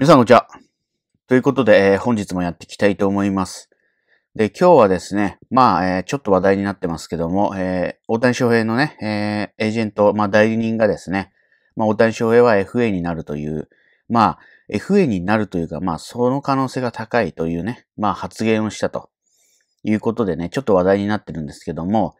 皆さんこんにちは。ということで、えー、本日もやっていきたいと思います。で、今日はですね、まあ、えー、ちょっと話題になってますけども、えー、大谷翔平のね、えエージェント、まあ、代理人がですね、まあ、大谷翔平は FA になるという、まあ、FA になるというか、まあ、その可能性が高いというね、まあ、発言をしたということでね、ちょっと話題になってるんですけども、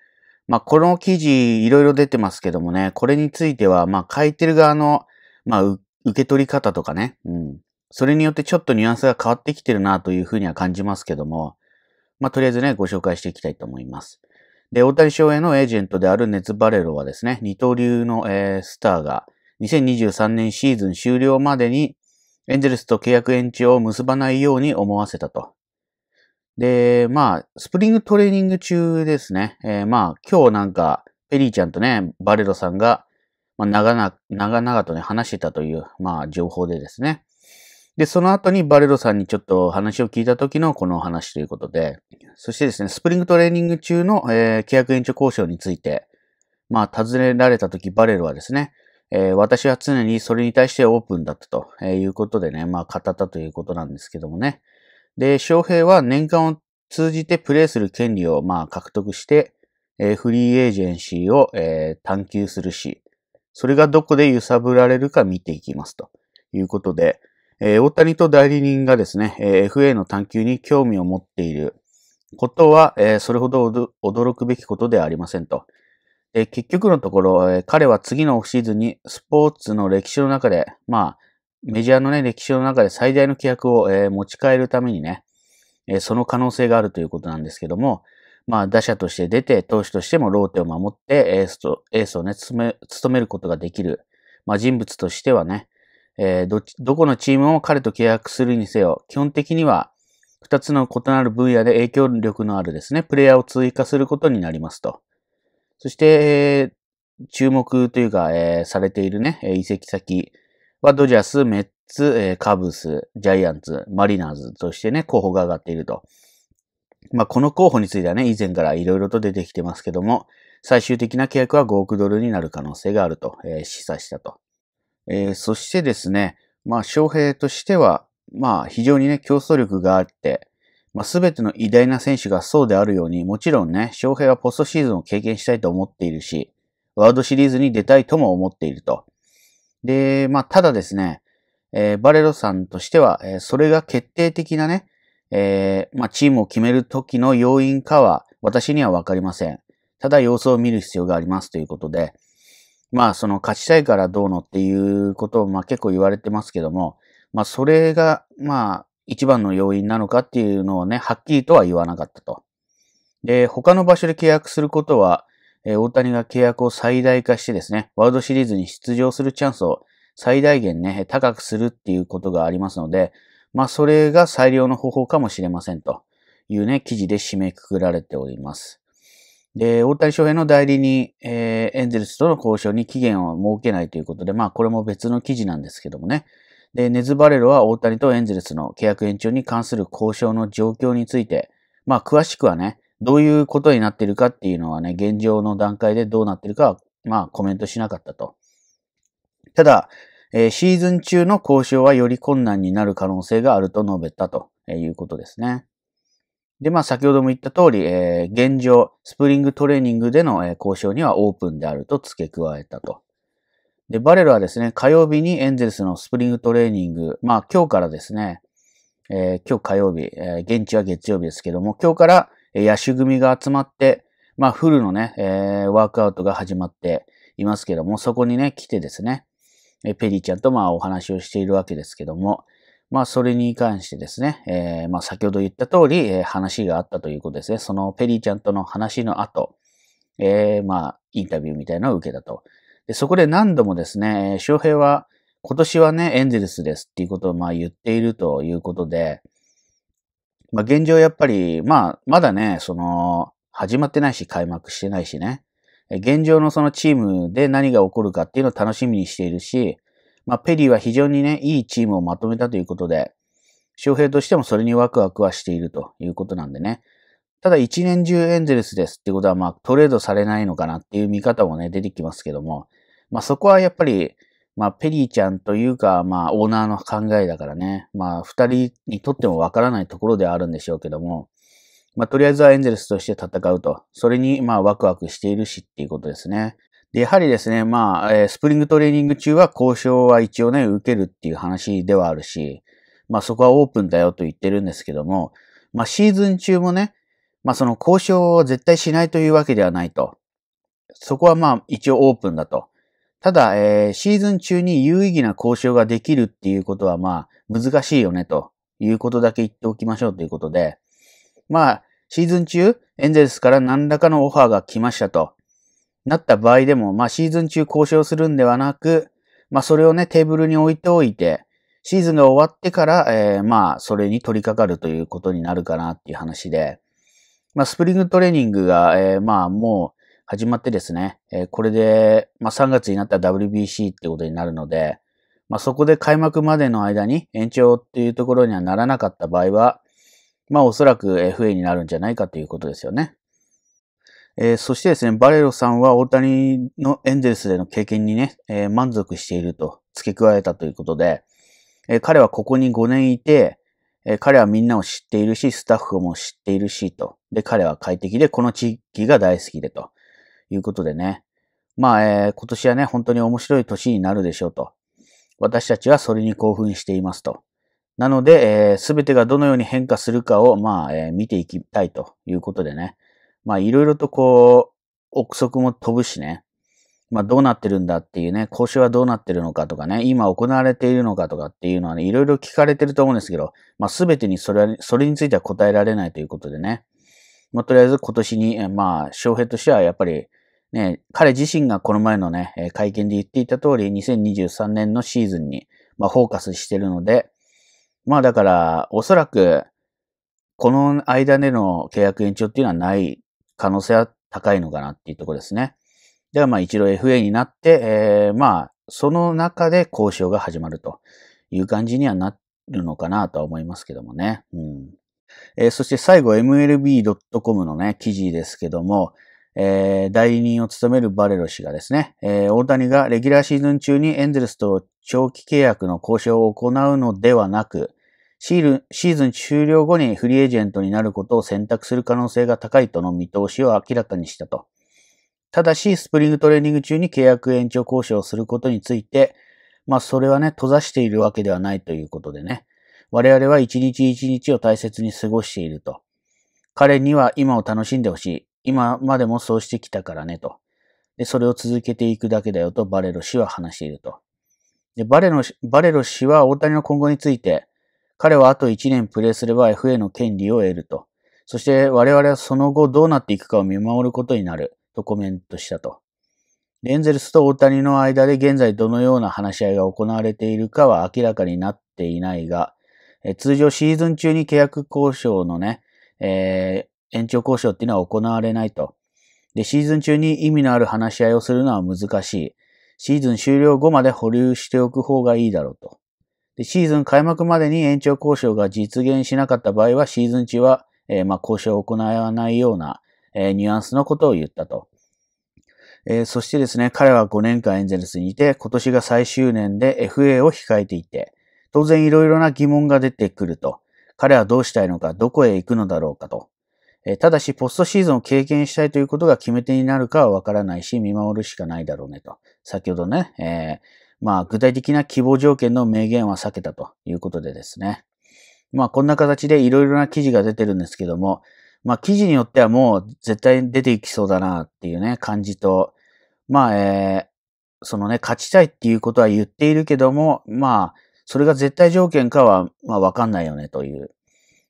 まあ、この記事、いろいろ出てますけどもね、これについては、まあ、書いてる側の、まあ、受け取り方とかね、うん、それによってちょっとニュアンスが変わってきてるなというふうには感じますけども、まあ、とりあえずね、ご紹介していきたいと思います。で、大谷翔平のエージェントであるネツ・バレロはですね、二刀流の、えー、スターが2023年シーズン終了までにエンゼルスと契約延長を結ばないように思わせたと。で、まあ、スプリングトレーニング中ですね。えー、まあ、今日なんか、ペリーちゃんとね、バレロさんが、まあ、長々、長々とね、話してたという、まあ、情報でですね。で、その後にバレロさんにちょっと話を聞いた時のこの話ということで、そしてですね、スプリングトレーニング中の、えー、契約延長交渉について、まあ、尋ねられた時バレロはですね、えー、私は常にそれに対してオープンだったと、えいうことでね、まあ、語ったということなんですけどもね。で、翔平は年間を通じてプレイする権利を、まあ、獲得して、えー、フリーエージェンシーを、えー、探求するし、それがどこで揺さぶられるか見ていきますということで、えー、大谷と代理人がですね、えー、FA の探求に興味を持っていることは、えー、それほど驚くべきことではありませんと。え結局のところ、え彼は次のオフシーズンにスポーツの歴史の中で、まあ、メジャーのね、歴史の中で最大の規約を、え持ち帰るためにね、えその可能性があるということなんですけども、まあ、打者として出て、投手としてもローテを守って、エースと、エースをね、務め、務めることができる、まあ、人物としてはね、えー、ど、どこのチームも彼と契約するにせよ、基本的には二つの異なる分野で影響力のあるですね、プレイヤーを追加することになりますと。そして、えー、注目というか、えー、されているね、移籍先はドジャース、メッツ、えカブス、ジャイアンツ、マリナーズとしてね、候補が上がっていると。まあ、この候補についてはね、以前から色々と出てきてますけども、最終的な契約は5億ドルになる可能性があると、えー、示唆したと。えー、そしてですね、まあ、翔平としては、まあ、非常にね、競争力があって、まあ、すべての偉大な選手がそうであるように、もちろんね、翔平はポストシーズンを経験したいと思っているし、ワールドシリーズに出たいとも思っていると。で、まあ、ただですね、えー、バレロさんとしては、えー、それが決定的なね、えー、まあ、チームを決める時の要因かは、私にはわかりません。ただ様子を見る必要がありますということで、まあその勝ちたいからどうのっていうことをまあ結構言われてますけども、まあそれがまあ一番の要因なのかっていうのをね、はっきりとは言わなかったと。で、他の場所で契約することは、えー、大谷が契約を最大化してですね、ワールドシリーズに出場するチャンスを最大限ね、高くするっていうことがありますので、まあそれが最良の方法かもしれませんというね、記事で締めくくられております。で、大谷翔平の代理に、えー、エンゼルスとの交渉に期限を設けないということで、まあこれも別の記事なんですけどもね。で、ネズ・バレロは大谷とエンゼルスの契約延長に関する交渉の状況について、まあ詳しくはね、どういうことになっているかっていうのはね、現状の段階でどうなっているかは、まあコメントしなかったと。ただ、えー、シーズン中の交渉はより困難になる可能性があると述べたということですね。で、まあ、先ほども言った通り、えー、現状、スプリングトレーニングでの、え交渉にはオープンであると付け加えたと。で、バレルはですね、火曜日にエンゼルスのスプリングトレーニング、まあ、今日からですね、えー、今日火曜日、えー、現地は月曜日ですけども、今日から、え野手組が集まって、まあ、フルのね、えワークアウトが始まっていますけども、そこにね、来てですね、えペリーちゃんとまあ、お話をしているわけですけども、まあ、それに関してですね、えー、まあ、先ほど言った通り、えー、話があったということですね。そのペリーちゃんとの話の後、えー、まあ、インタビューみたいなのを受けたと。で、そこで何度もですね、翔平は、今年はね、エンゼルスですっていうことをまあ言っているということで、まあ現状やっぱり、まあまだね、その、始まってないし、開幕してないしね、現状のそのチームで何が起こるかっていうのを楽しみにしているし、まあ、ペリーは非常にね、いいチームをまとめたということで、翔平としてもそれにワクワクはしているということなんでね。ただ一年中エンゼルスですってことは、まあ、トレードされないのかなっていう見方もね、出てきますけども、まあそこはやっぱり、まあ、ペリーちゃんというか、まあ、オーナーの考えだからね、まあ、二人にとってもわからないところではあるんでしょうけども、まあ、とりあえずはエンゼルスとして戦うと。それに、まあ、ワクワクしているしっていうことですね。で、やはりですね、まあ、えー、スプリングトレーニング中は交渉は一応ね、受けるっていう話ではあるし、まあそこはオープンだよと言ってるんですけども、まあシーズン中もね、まあその交渉を絶対しないというわけではないと。そこはまあ一応オープンだと。ただ、えー、シーズン中に有意義な交渉ができるっていうことはまあ難しいよねということだけ言っておきましょうということで、まあシーズン中エンゼルスから何らかのオファーが来ましたと。なった場合でも、まあシーズン中交渉するんではなく、まあそれをね、テーブルに置いておいて、シーズンが終わってから、えー、まあそれに取り掛かるということになるかなっていう話で、まあスプリングトレーニングが、えー、まあもう始まってですね、えー、これで、まあ3月になった WBC ってことになるので、まあそこで開幕までの間に延長っていうところにはならなかった場合は、まあおそらく FA になるんじゃないかということですよね。えー、そしてですね、バレロさんは大谷のエンゼルスでの経験にね、えー、満足していると付け加えたということで、えー、彼はここに5年いて、え彼はみんなを知っているし、スタッフも知っているしと。で、彼は快適で、この地域が大好きでということでね。まあ、え今年はね、本当に面白い年になるでしょうと。私たちはそれに興奮していますと。なので、す、え、べ、てがどのように変化するかを、まあ、え見ていきたいということでね。まあいろいろとこう、憶測も飛ぶしね。まあどうなってるんだっていうね、交渉はどうなってるのかとかね、今行われているのかとかっていうのはね、いろいろ聞かれてると思うんですけど、まあ全てにそれは、それについては答えられないということでね。まあとりあえず今年に、まあ翔平としてはやっぱり、ね、彼自身がこの前のね、会見で言っていた通り、2023年のシーズンに、まあフォーカスしてるので、まあだから、おそらく、この間での契約延長っていうのはない可能性は高いのかなっていうところですね。ではまあ一度 FA になって、えー、まあその中で交渉が始まるという感じにはなるのかなとは思いますけどもね。うんえー、そして最後 MLB.com のね、記事ですけども、えー、代理人を務めるバレロ氏がですね、えー、大谷がレギュラーシーズン中にエンゼルスと長期契約の交渉を行うのではなく、シーシーズン終了後にフリーエージェントになることを選択する可能性が高いとの見通しを明らかにしたと。ただし、スプリングトレーニング中に契約延長交渉をすることについて、まあそれはね、閉ざしているわけではないということでね。我々は一日一日を大切に過ごしていると。彼には今を楽しんでほしい。今までもそうしてきたからねと。で、それを続けていくだけだよとバレロ氏は話していると。で、バレロ氏は大谷の今後について、彼はあと1年プレーすれば FA の権利を得ると。そして我々はその後どうなっていくかを見守ることになるとコメントしたと。エンゼルスと大谷の間で現在どのような話し合いが行われているかは明らかになっていないが、通常シーズン中に契約交渉のね、えー、延長交渉っていうのは行われないと。で、シーズン中に意味のある話し合いをするのは難しい。シーズン終了後まで保留しておく方がいいだろうと。でシーズン開幕までに延長交渉が実現しなかった場合は、シーズン中は、えー、まあ、交渉を行わないような、えー、ニュアンスのことを言ったと。えー、そしてですね、彼は5年間エンゼルスにいて、今年が最終年で FA を控えていて、当然いろいろな疑問が出てくると。彼はどうしたいのか、どこへ行くのだろうかと。えー、ただし、ポストシーズンを経験したいということが決め手になるかはわからないし、見守るしかないだろうねと。先ほどね、えー、まあ、具体的な希望条件の明言は避けたということでですね。まあ、こんな形でいろいろな記事が出てるんですけども、まあ、記事によってはもう絶対出ていきそうだなっていうね、感じと、まあ、えー、そのね、勝ちたいっていうことは言っているけども、まあ、それが絶対条件かは、まあ、わかんないよねという、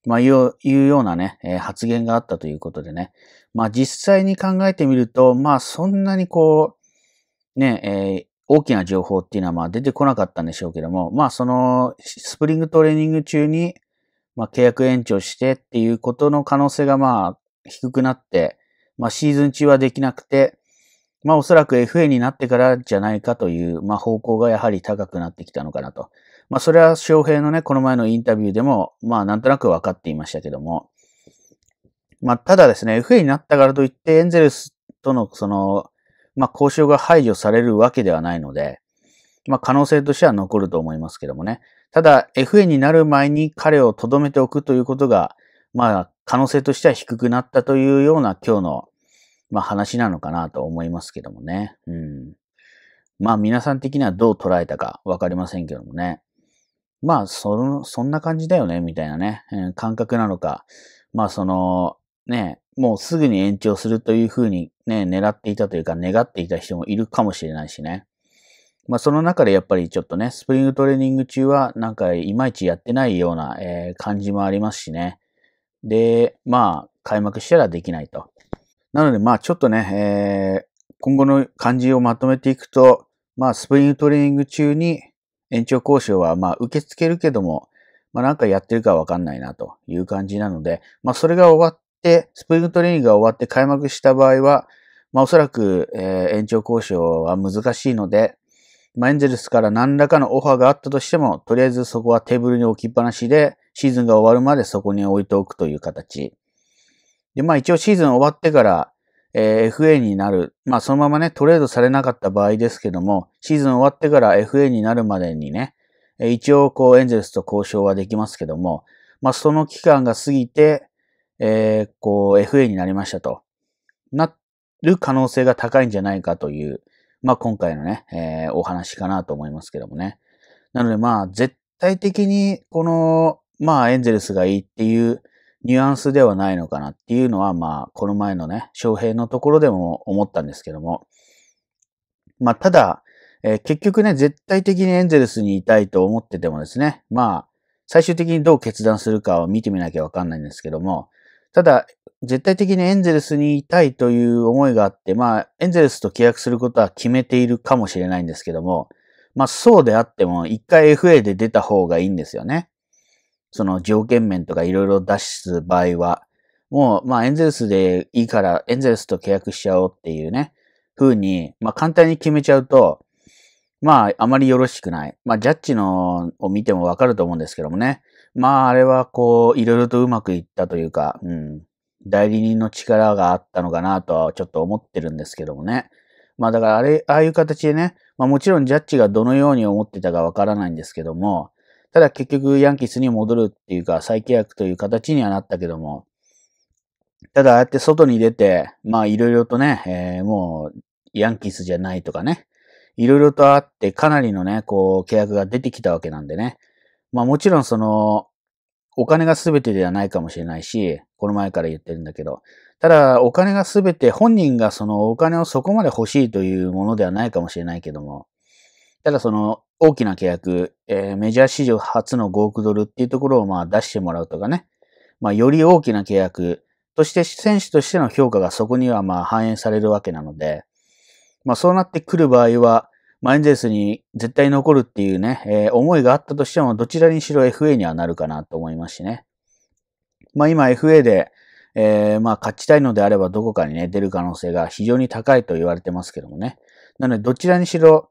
まあ、いう、いうようなね、えー、発言があったということでね。まあ、実際に考えてみると、まあ、そんなにこう、ね、えー、大きな情報っていうのはまあ出てこなかったんでしょうけども、まあそのスプリングトレーニング中に、まあ契約延長してっていうことの可能性がまあ低くなって、まあシーズン中はできなくて、まあおそらく FA になってからじゃないかという、まあ方向がやはり高くなってきたのかなと。まあそれは翔平のね、この前のインタビューでも、まあなんとなく分かっていましたけども。まあただですね、FA になったからといってエンゼルスとのその、まあ、交渉が排除されるわけではないので、まあ、可能性としては残ると思いますけどもね。ただ、FA になる前に彼を留めておくということが、まあ、可能性としては低くなったというような今日の、まあ、話なのかなと思いますけどもね。うん。まあ、皆さん的にはどう捉えたかわかりませんけどもね。まあ、その、そんな感じだよね、みたいなね、感覚なのか。まあ、その、ね、もうすぐに延長するというふうにね、狙っていたというか、願っていた人もいるかもしれないしね。まあ、その中でやっぱりちょっとね、スプリングトレーニング中は、なんか、いまいちやってないような、えー、感じもありますしね。で、まあ、開幕したらできないと。なので、まあ、ちょっとね、えー、今後の感じをまとめていくと、まあ、スプリングトレーニング中に延長交渉は、まあ、受け付けるけども、まあ、なんかやってるかわかんないなという感じなので、まあ、それが終わって、スプリングトレーニングが終わって開幕した場合は、まあおそらく、えー、延長交渉は難しいので、まあエンゼルスから何らかのオファーがあったとしても、とりあえずそこはテーブルに置きっぱなしで、シーズンが終わるまでそこに置いておくという形。で、まあ一応シーズン終わってから、えー、FA になる。まあそのままね、トレードされなかった場合ですけども、シーズン終わってから FA になるまでにね、一応こうエンゼルスと交渉はできますけども、まあその期間が過ぎて、えー、こう、FA になりましたと、なる可能性が高いんじゃないかという、まあ、今回のね、えー、お話かなと思いますけどもね。なので、まあ、絶対的に、この、まあ、エンゼルスがいいっていうニュアンスではないのかなっていうのは、まあ、この前のね、翔平のところでも思ったんですけども。まあ、ただ、えー、結局ね、絶対的にエンゼルスにいたいと思っててもですね、まあ、最終的にどう決断するかを見てみなきゃわかんないんですけども、ただ、絶対的にエンゼルスにいたいという思いがあって、まあ、エンゼルスと契約することは決めているかもしれないんですけども、まあ、そうであっても、一回 FA で出た方がいいんですよね。その条件面とかいろいろ出す場合は、もう、まあ、エンゼルスでいいから、エンゼルスと契約しちゃおうっていうね、風に、まあ、簡単に決めちゃうと、まあ、あまりよろしくない。まあ、ジャッジのを見てもわかると思うんですけどもね。まあ、あれはこう、いろいろとうまくいったというか、うん、代理人の力があったのかなとはちょっと思ってるんですけどもね。まあだからあれ、ああいう形でね、まあもちろんジャッジがどのように思ってたかわからないんですけども、ただ結局ヤンキースに戻るっていうか再契約という形にはなったけども、ただああやって外に出て、まあいろいろとね、えー、もうヤンキースじゃないとかね、いろいろとあってかなりのね、こう契約が出てきたわけなんでね、まあもちろんその、お金が全てではないかもしれないし、この前から言ってるんだけど、ただお金が全て、本人がそのお金をそこまで欲しいというものではないかもしれないけども、ただその大きな契約、えー、メジャー史上初の5億ドルっていうところをまあ出してもらうとかね、まあより大きな契約として選手としての評価がそこにはまあ反映されるわけなので、まあそうなってくる場合は、マインゼルスに絶対残るっていうね、えー、思いがあったとしても、どちらにしろ FA にはなるかなと思いますしね。まあ今 FA で、えー、まあ勝ちたいのであればどこかにね、出る可能性が非常に高いと言われてますけどもね。なのでどちらにしろ、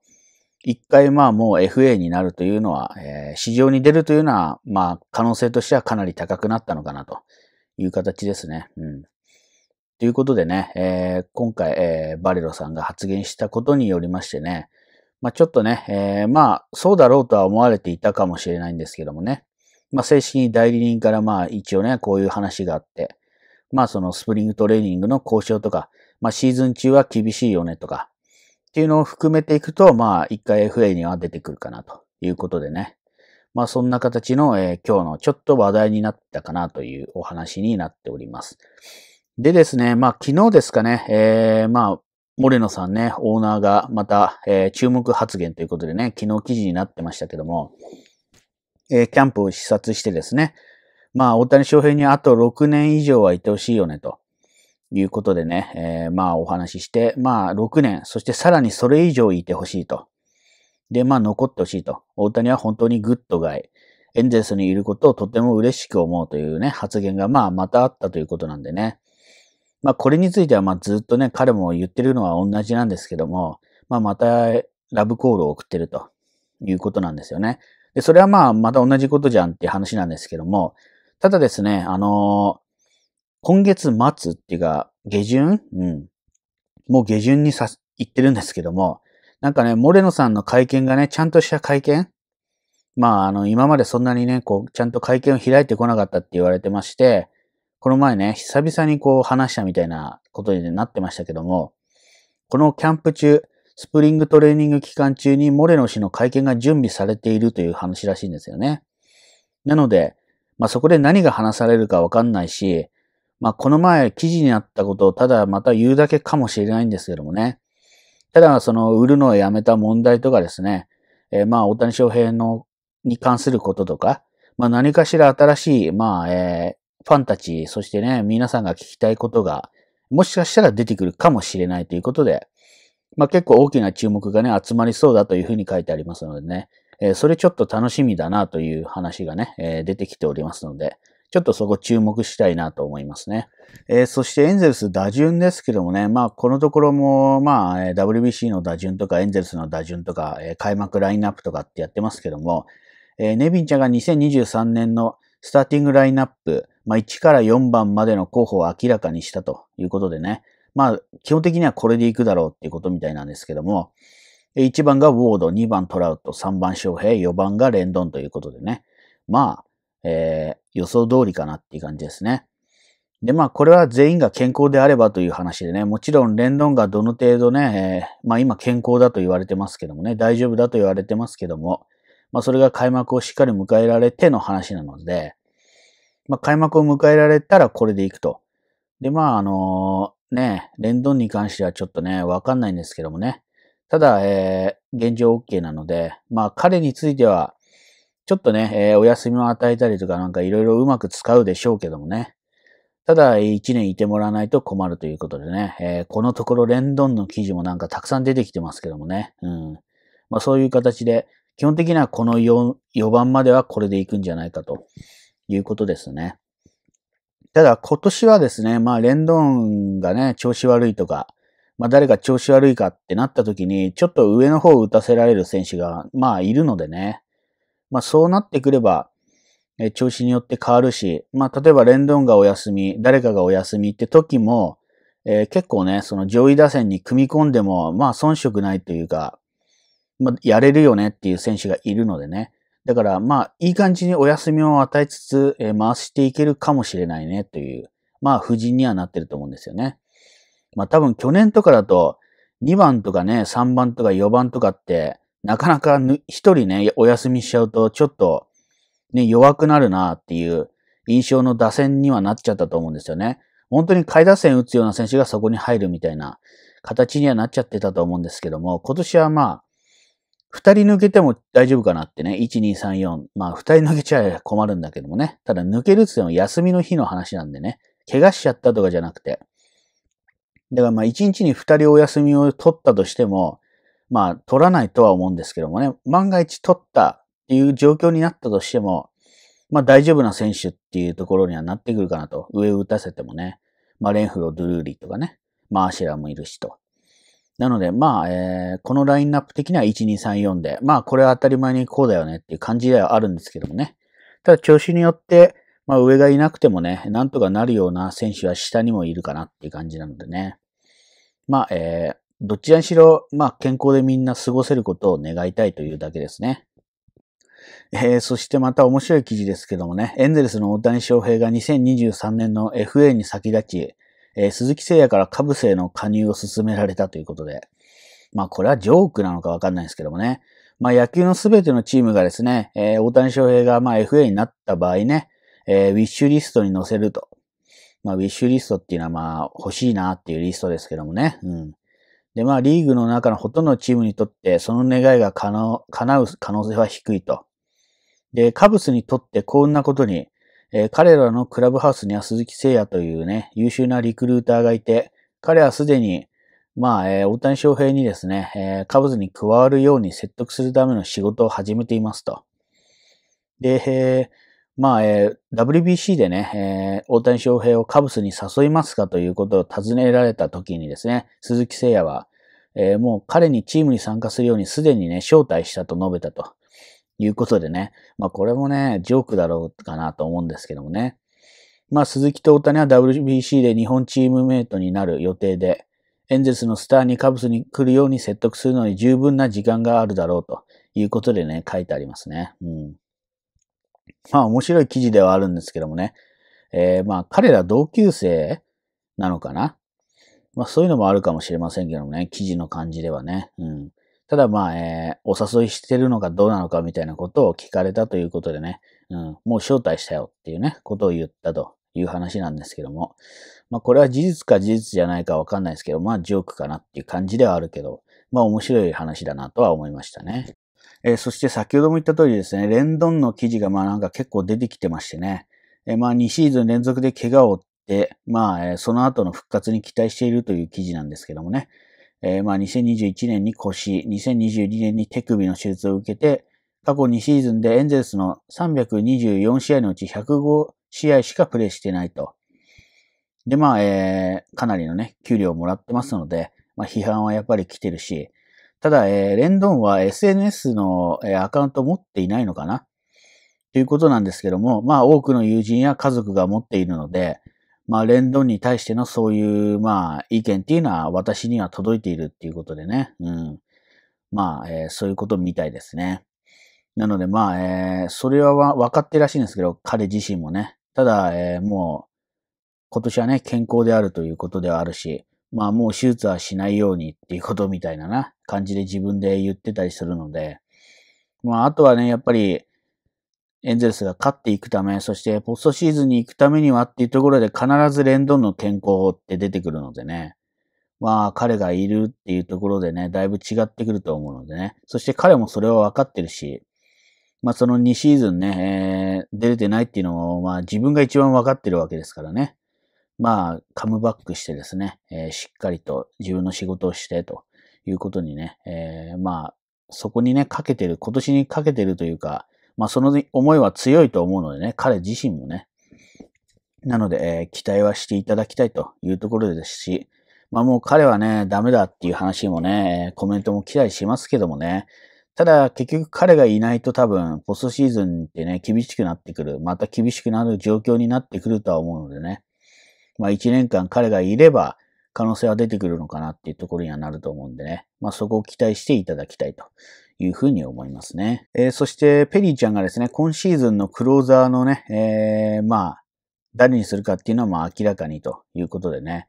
一回まあもう FA になるというのは、えー、市場に出るというのは、まあ可能性としてはかなり高くなったのかなという形ですね。うん。ということでね、えー、今回、えー、バレロさんが発言したことによりましてね、まあ、ちょっとね、えー、まあ、そうだろうとは思われていたかもしれないんですけどもね。まあ、正式に代理人からまあ、一応ね、こういう話があって、まあ、そのスプリングトレーニングの交渉とか、まあ、シーズン中は厳しいよねとか、っていうのを含めていくと、まあ、一回 FA には出てくるかなということでね。まあ、そんな形の、えー、今日のちょっと話題になったかなというお話になっております。でですね、まあ、昨日ですかね、えー、まあ、モレノさんね、オーナーがまた、えー、注目発言ということでね、昨日記事になってましたけども、えー、キャンプを視察してですね、まあ、大谷翔平にあと6年以上はいてほしいよね、ということでね、えー、まあ、お話しして、まあ、6年、そしてさらにそれ以上いてほしいと。で、まあ、残ってほしいと。大谷は本当にグッドガイ。エンゼルスにいることをとても嬉しく思うというね、発言が、まあ、またあったということなんでね。まあ、これについては、まあ、ずっとね、彼も言ってるのは同じなんですけども、まあ、また、ラブコールを送ってるということなんですよね。で、それはまあ、また同じことじゃんっていう話なんですけども、ただですね、あのー、今月末っていうか、下旬うん。もう下旬にさ、行ってるんですけども、なんかね、モレノさんの会見がね、ちゃんとした会見まあ、あの、今までそんなにね、こう、ちゃんと会見を開いてこなかったって言われてまして、この前ね、久々にこう話したみたいなことになってましたけども、このキャンプ中、スプリングトレーニング期間中にモレノ氏の会見が準備されているという話らしいんですよね。なので、まあ、そこで何が話されるかわかんないし、まあ、この前記事にあったことをただまた言うだけかもしれないんですけどもね。ただ、その、売るのをやめた問題とかですね、えー、まあ、大谷翔平の、に関することとか、まあ、何かしら新しい、まあ、えファンたち、そしてね、皆さんが聞きたいことが、もしかしたら出てくるかもしれないということで、まあ、結構大きな注目がね、集まりそうだというふうに書いてありますのでね、えー、それちょっと楽しみだなという話がね、えー、出てきておりますので、ちょっとそこ注目したいなと思いますね。えー、そしてエンゼルス打順ですけどもね、まあこのところも、まあ WBC の打順とかエンゼルスの打順とか、えー、開幕ラインナップとかってやってますけども、えー、ネビンちゃんが2023年のスターティングラインナップ、まあ、1から4番までの候補を明らかにしたということでね、まあ、基本的にはこれでいくだろうっていうことみたいなんですけども、1番がウォード、2番トラウト、3番翔平、4番がレンドンということでね、まあ、えー、予想通りかなっていう感じですね。で、まあ、これは全員が健康であればという話でね、もちろんレンドンがどの程度ね、えー、まあ今健康だと言われてますけどもね、大丈夫だと言われてますけども、まあそれが開幕をしっかり迎えられての話なので、まあ、開幕を迎えられたらこれでいくと。で、まあ、あのー、ね、レンドンに関してはちょっとね、わかんないんですけどもね。ただ、えー、現状 OK なので、まあ、彼については、ちょっとね、えー、お休みを与えたりとかなんかいろいろうまく使うでしょうけどもね。ただ、一年いてもらわないと困るということでね、えー、このところレンドンの記事もなんかたくさん出てきてますけどもね。うん。まあ、そういう形で、基本的にはこの 4, 4番まではこれでいくんじゃないかと。いうことですね。ただ今年はですね、まあレンドンがね、調子悪いとか、まあ誰が調子悪いかってなった時に、ちょっと上の方を打たせられる選手が、まあいるのでね。まあそうなってくれば、え調子によって変わるし、まあ例えばレンドンがお休み、誰かがお休みって時も、えー、結構ね、その上位打線に組み込んでも、まあ遜色ないというか、まあやれるよねっていう選手がいるのでね。だから、まあ、いい感じにお休みを与えつつ、えー、回していけるかもしれないねという、まあ、不陣にはなってると思うんですよね。まあ、多分去年とかだと、2番とかね、3番とか4番とかって、なかなか1人ね、お休みしちゃうと、ちょっと、ね、弱くなるなっていう印象の打線にはなっちゃったと思うんですよね。本当に下位打線打つような選手がそこに入るみたいな形にはなっちゃってたと思うんですけども、今年はまあ、二人抜けても大丈夫かなってね。一、二、三、四。まあ、二人抜けちゃ困るんだけどもね。ただ抜けるって言っても休みの日の話なんでね。怪我しちゃったとかじゃなくて。だからまあ、一日に二人お休みを取ったとしても、まあ、取らないとは思うんですけどもね。万が一取ったっていう状況になったとしても、まあ大丈夫な選手っていうところにはなってくるかなと。上を打たせてもね。まあレンフロ、ドゥルーリーとかね。まあアシラもいるしと。なので、まあ、えー、このラインナップ的には1234で、まあ、これは当たり前にこうだよねっていう感じではあるんですけどもね。ただ、調子によって、まあ、上がいなくてもね、なんとかなるような選手は下にもいるかなっていう感じなのでね。まあ、えー、どちらにしろ、まあ、健康でみんな過ごせることを願いたいというだけですね。えー、そしてまた面白い記事ですけどもね、エンゼルスの大谷翔平が2023年の FA に先立ち、えー、鈴木誠也からカブスへの加入を勧められたということで、まあこれはジョークなのかわかんないですけどもね、まあ野球のすべてのチームがですね、えー、大谷翔平がまあ FA になった場合ね、えー、ウィッシュリストに載せると。まあウィッシュリストっていうのはまあ欲しいなっていうリストですけどもね、うん。でまあリーグの中のほとんどのチームにとってその願いが叶う可能性は低いと。で、カブスにとって幸運なことに、えー、彼らのクラブハウスには鈴木誠也というね、優秀なリクルーターがいて、彼はすでに、まあ、えー、大谷翔平にですね、えー、カブズに加わるように説得するための仕事を始めていますと。で、えー、まあ、えー、WBC でね、えー、大谷翔平をカブスに誘いますかということを尋ねられた時にですね、鈴木誠也は、えー、もう彼にチームに参加するようにすでにね、招待したと述べたと。いうことでね、まあこれもね、ジョークだろうかなと思うんですけどもね。まあ鈴木と大谷は WBC で日本チームメイトになる予定で、エンゼルスのスターにカブスに来るように説得するのに十分な時間があるだろうということでね、書いてありますね。うん。まあ面白い記事ではあるんですけどもね。えー、まあ彼ら同級生なのかなまあそういうのもあるかもしれませんけどもね、記事の感じではね。うん。ただまあ、えー、お誘いしてるのかどうなのかみたいなことを聞かれたということでね、うん、もう招待したよっていうね、ことを言ったという話なんですけども、まあこれは事実か事実じゃないかわかんないですけど、まあジョークかなっていう感じではあるけど、まあ面白い話だなとは思いましたね。えー、そして先ほども言った通りですね、レンドンの記事がまあなんか結構出てきてましてね、えー、まあ2シーズン連続で怪我を負って、まあ、えー、その後の復活に期待しているという記事なんですけどもね、えー、まあ2021年に腰、2022年に手首の手術を受けて、過去2シーズンでエンゼルスの324試合のうち105試合しかプレイしてないと。で、まあ、えー、かなりのね、給料をもらってますので、まあ批判はやっぱり来てるし、ただ、えー、レンドンは SNS の、えー、アカウントを持っていないのかなということなんですけども、まあ多くの友人や家族が持っているので、まあ、レンドンに対してのそういう、まあ、意見っていうのは私には届いているっていうことでね。うん。まあ、えー、そういうことみたいですね。なので、まあ、えー、それは分かってらしいんですけど、彼自身もね。ただ、えー、もう、今年はね、健康であるということではあるし、まあもう手術はしないようにっていうことみたいなな、感じで自分で言ってたりするので、まああとはね、やっぱり、エンゼルスが勝っていくため、そしてポストシーズンに行くためにはっていうところで必ずレンドンの健康って出てくるのでね。まあ彼がいるっていうところでね、だいぶ違ってくると思うのでね。そして彼もそれは分かってるし、まあその2シーズンね、えー、出れてないっていうのも、まあ自分が一番分かってるわけですからね。まあカムバックしてですね、えー、しっかりと自分の仕事をしてということにね、えー、まあそこにね、かけてる、今年にかけてるというか、まあ、その思いは強いと思うのでね、彼自身もね。なので、えー、期待はしていただきたいというところですし、まあもう彼はね、ダメだっていう話もね、コメントも期待しますけどもね、ただ結局彼がいないと多分ポストシーズンってね、厳しくなってくる、また厳しくなる状況になってくるとは思うのでね、まあ一年間彼がいれば可能性は出てくるのかなっていうところにはなると思うんでね、まあそこを期待していただきたいというふうに思いますね。えー、そして、ペリーちゃんがですね、今シーズンのクローザーのね、えー、まあ、誰にするかっていうのはまあ明らかにということでね。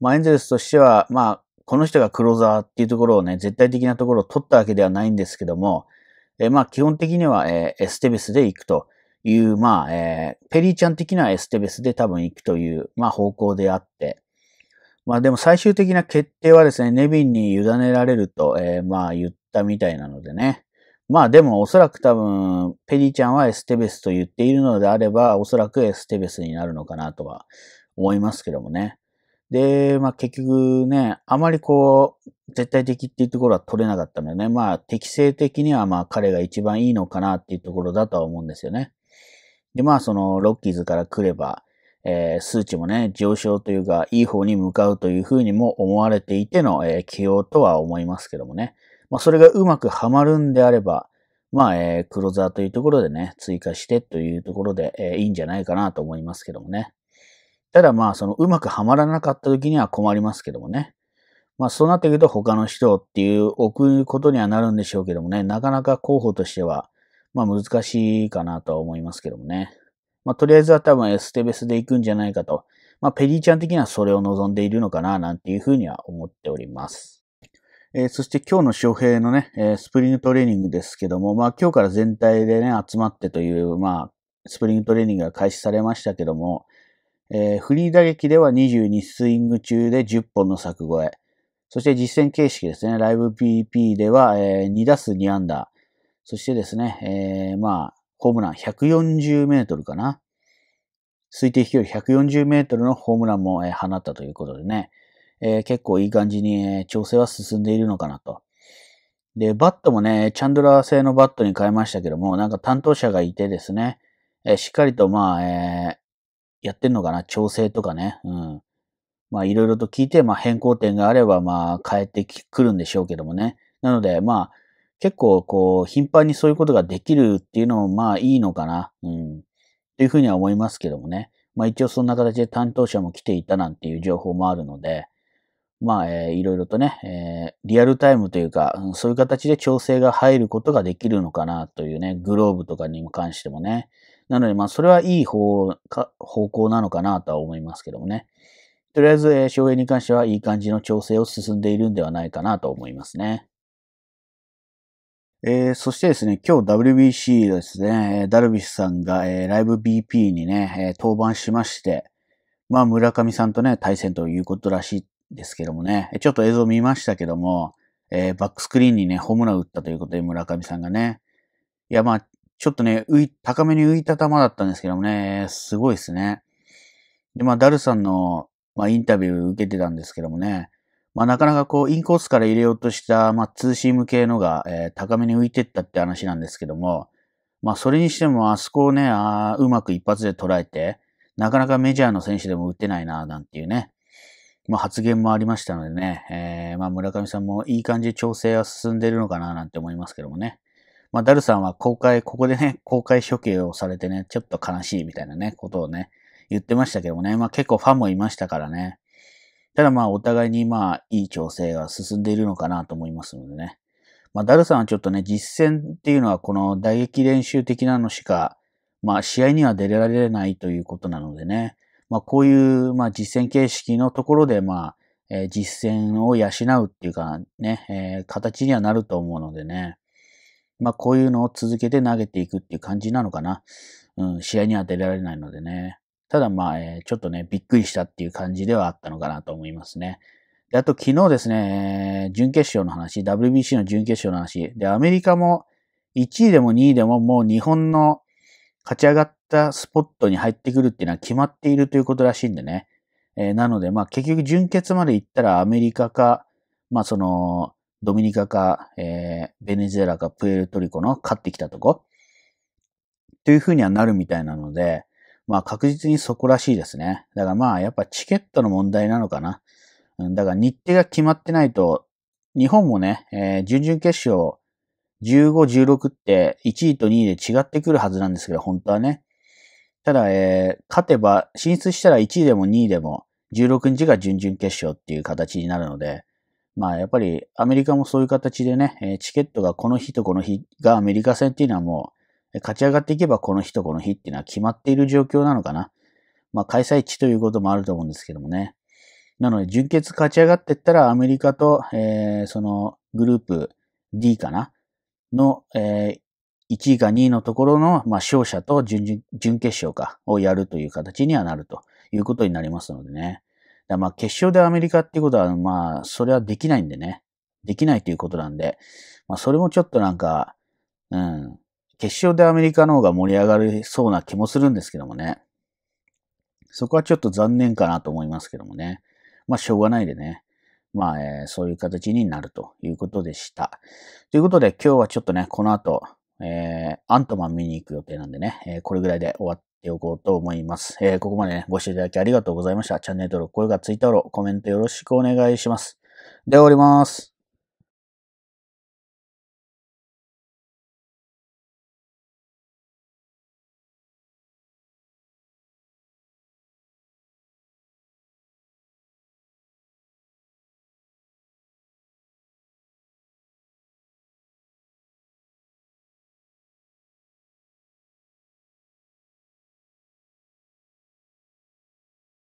まあ、エンゼルスとしては、まあ、この人がクローザーっていうところをね、絶対的なところを取ったわけではないんですけども、えー、まあ、基本的には、えー、エステベスで行くという、まあ、えー、ペリーちゃん的にはエステベスで多分行くという、まあ、方向であって、まあでも最終的な決定はですね、ネビンに委ねられると、えー、まあ言っったみたいなのでね。まあでもおそらく多分、ペリーちゃんはエステベスと言っているのであれば、おそらくエステベスになるのかなとは思いますけどもね。で、まあ結局ね、あまりこう、絶対的っていうところは取れなかったのでね、まあ適性的にはまあ彼が一番いいのかなっていうところだとは思うんですよね。で、まあそのロッキーズから来れば、えー、数値もね、上昇というか、いい方に向かうというふうにも思われていての、えー、起用とは思いますけどもね。まあ、それがうまくはまるんであれば、まあ、えー、クローザーというところでね、追加してというところで、えー、いいんじゃないかなと思いますけどもね。ただまあ、そのうまくはまらなかった時には困りますけどもね。まあ、そうなってくると他の人っていう置くことにはなるんでしょうけどもね、なかなか候補としては、まあ難しいかなとは思いますけどもね。まあ、とりあえずは多分エステベスで行くんじゃないかと。まあ、ペリーちゃん的にはそれを望んでいるのかな、なんていうふうには思っております。えー、そして今日の翔平のね、えー、スプリングトレーニングですけども、まあ今日から全体でね、集まってという、まあ、スプリングトレーニングが開始されましたけども、えー、フリー打撃では22スイング中で10本の柵越え。そして実践形式ですね、ライブ PP では、えー、2打数2ダー。そしてですね、えー、まあ、ホームラン140メートルかな。推定飛距離140メートルのホームランも、え放ったということでね、えー、結構いい感じに、え調整は進んでいるのかなと。で、バットもね、チャンドラー製のバットに変えましたけども、なんか担当者がいてですね、えー、しっかりと、まあ、えー、やってんのかな、調整とかね、うん。まあ、いろいろと聞いて、まあ、変更点があれば、まあ、変えてくるんでしょうけどもね。なので、まあ、結構こう、頻繁にそういうことができるっていうのもまあいいのかな。うん。というふうには思いますけどもね。まあ一応そんな形で担当者も来ていたなんていう情報もあるので、まあ、えー、いろいろとね、えー、リアルタイムというか、うん、そういう形で調整が入ることができるのかなというね、グローブとかに関してもね。なので、まあ、それはいい方か、方向なのかなとは思いますけどもね。とりあえず、えー、翔平に関してはいい感じの調整を進んでいるんではないかなと思いますね。えー、そしてですね、今日 WBC ですね、ダルビッシュさんが、えー、ライブ BP にね、えー、登板しまして、まあ村上さんとね、対戦ということらしいですけどもね、ちょっと映像見ましたけども、えバックスクリーンにね、ホームラン打ったということで村上さんがね、いやまあ、ちょっとね、浮い、高めに浮いた球だったんですけどもね、すごいですね。で、まあ、ダルさんの、まあ、インタビュー受けてたんですけどもね、まあ、なかなかこう、インコースから入れようとした、まあ、ツーシーム系のが、えー、高めに浮いてったって話なんですけども、まあ、それにしても、あそこをね、あうまく一発で捉えて、なかなかメジャーの選手でも打てないな、なんていうね、まあ、発言もありましたのでね、えー、まあ、村上さんもいい感じで調整は進んでいるのかな、なんて思いますけどもね。まあ、ダルさんは公開、ここでね、公開処刑をされてね、ちょっと悲しいみたいなね、ことをね、言ってましたけどもね、まあ、結構ファンもいましたからね、ただまあ、お互いにまあ、いい調整が進んでいるのかなと思いますのでね。まあ、ダルさんはちょっとね、実践っていうのはこの打撃練習的なのしか、まあ、試合には出られないということなのでね。まあ、こういう、まあ、実践形式のところで、まあ、えー、実践を養うっていうか、ね、えー、形にはなると思うのでね。まあ、こういうのを続けて投げていくっていう感じなのかな。うん、試合には出られないのでね。ただまあ、えー、ちょっとね、びっくりしたっていう感じではあったのかなと思いますね。で、あと昨日ですね、準決勝の話、WBC の準決勝の話、で、アメリカも1位でも2位でももう日本の勝ち上がったスポットに入ってくるっていうのは決まっているということらしいんでね。えー、なので、まあ結局準決まで行ったらアメリカか、まあその、ドミニカか、えー、ベネズエラかプエルトリコの勝ってきたとこ、というふうにはなるみたいなので、まあ確実にそこらしいですね。だからまあやっぱチケットの問題なのかな。うん、だから日程が決まってないと、日本もね、えー、準々決勝15、16って1位と2位で違ってくるはずなんですけど、本当はね。ただ、えー、勝てば、進出したら1位でも2位でも、16日が準々決勝っていう形になるので、まあやっぱりアメリカもそういう形でね、チケットがこの日とこの日がアメリカ戦っていうのはもう勝ち上がっていけばこの日とこの日っていうのは決まっている状況なのかな。まあ、開催地ということもあると思うんですけどもね。なので、準決勝ち上がっていったら、アメリカと、えー、そのグループ D かなの、えー、1位か2位のところの、まあ、勝者と準準決勝かをやるという形にはなるということになりますのでね。だまあ、決勝でアメリカっていうことは、まあ、それはできないんでね。できないということなんで、まあ、それもちょっとなんか、うん、決勝でアメリカの方が盛り上がりそうな気もするんですけどもね。そこはちょっと残念かなと思いますけどもね。まあ、しょうがないでね。まあ、えー、そういう形になるということでした。ということで、今日はちょっとね、この後、えー、アントマン見に行く予定なんでね、えー、これぐらいで終わっておこうと思います。えー、ここまでね、ご視聴いただきありがとうございました。チャンネル登録、高評価、ツイッターフコメントよろしくお願いします。では、終わります。